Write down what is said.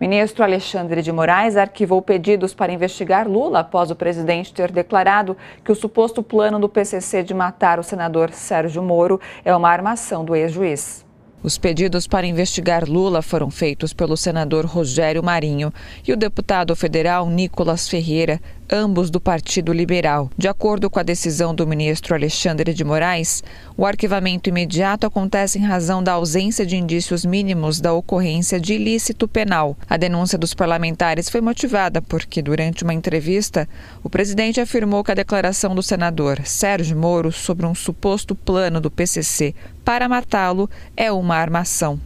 Ministro Alexandre de Moraes arquivou pedidos para investigar Lula após o presidente ter declarado que o suposto plano do PCC de matar o senador Sérgio Moro é uma armação do ex-juiz. Os pedidos para investigar Lula foram feitos pelo senador Rogério Marinho e o deputado federal Nicolas Ferreira, ambos do Partido Liberal. De acordo com a decisão do ministro Alexandre de Moraes, o arquivamento imediato acontece em razão da ausência de indícios mínimos da ocorrência de ilícito penal. A denúncia dos parlamentares foi motivada porque, durante uma entrevista, o presidente afirmou que a declaração do senador Sérgio Moro sobre um suposto plano do PCC para matá-lo é uma armação.